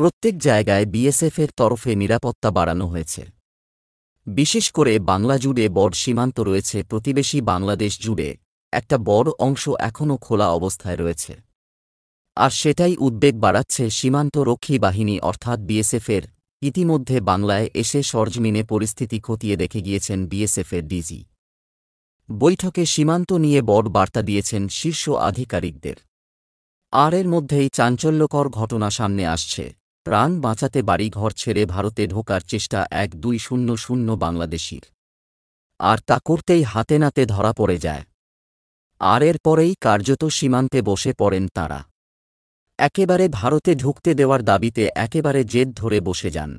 প্রত্যেক জায়গায় বিএসএফের তরফে নিরাপত্তা বাড়ানো হয়েছে বিশেষ করে বাংলা জুড়ে বড় সীমান্ত রয়েছে প্রতিবেশী বাংলাদেশ জুড়ে একটা বড় অংশ এখনও খোলা অবস্থায় রয়েছে আর সেটাই উদ্বেগ বাড়াচ্ছে সীমান্ত রক্ষী বাহিনী অর্থাৎ বিএসএফের ইতিমধ্যে বাংলায় এসে সরজমিনে পরিস্থিতি খতিয়ে দেখে গিয়েছেন বিএসএফের ডিজি বৈঠকে সীমান্ত নিয়ে বড় বার্তা দিয়েছেন শীর্ষ আধিকারিকদের আর এর মধ্যেই চাঞ্চল্যকর ঘটনা সামনে আসছে প্রাণ বাঁচাতে বাড়িঘর ছেড়ে ভারতে ঢোকার চেষ্টা এক দুই শূন্য শূন্য বাংলাদেশির আর তা করতেই হাতে নাতে ধরা পড়ে যায় আর এর পরেই কার্যত সীমান্তে বসে পড়েন তারা একেবারে ভারতে ঢুকতে দেওয়ার দাবিতে একেবারে জেদ ধরে বসে যান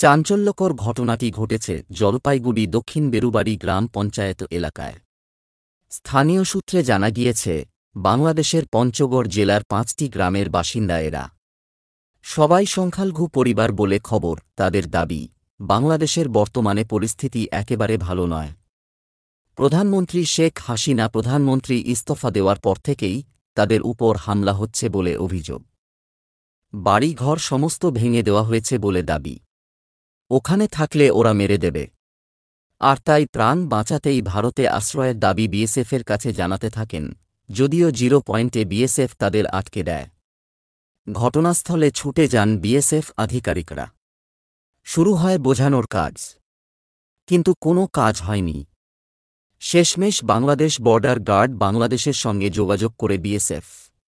চাঞ্চল্যকর ঘটনাটি ঘটেছে জলপাইগুড়ি দক্ষিণ বেরুবাড়ি গ্রাম পঞ্চায়েত এলাকায় স্থানীয় সূত্রে জানা গিয়েছে বাংলাদেশের পঞ্চগড় জেলার পাঁচটি গ্রামের বাসিন্দা এরা সবাই সংখ্যালঘু পরিবার বলে খবর তাদের দাবি বাংলাদেশের বর্তমানে পরিস্থিতি একেবারে ভালো নয় প্রধানমন্ত্রী শেখ হাসিনা প্রধানমন্ত্রী ইস্তফা দেওয়ার পর থেকেই তাদের উপর হামলা হচ্ছে বলে অভিযোগ বাড়িঘর সমস্ত ভেঙে দেওয়া হয়েছে বলে দাবি ওখানে থাকলে ওরা মেরে দেবে আর তাই প্রাণ বাঁচাতেই ভারতে আশ্রয়ের দাবি বিএসএফের কাছে জানাতে থাকেন যদিও জিরো পয়েন্টে বিএসএফ তাদের আটকে দেয় ঘটনাস্থলে ছুটে যান বিএসএফ আধিকারিকরা শুরু হয় বোঝানোর কাজ কিন্তু কোনো কাজ হয়নি শেষমেশ বাংলাদেশ বর্ডার গার্ড বাংলাদেশের সঙ্গে যোগাযোগ করে বিএসএফ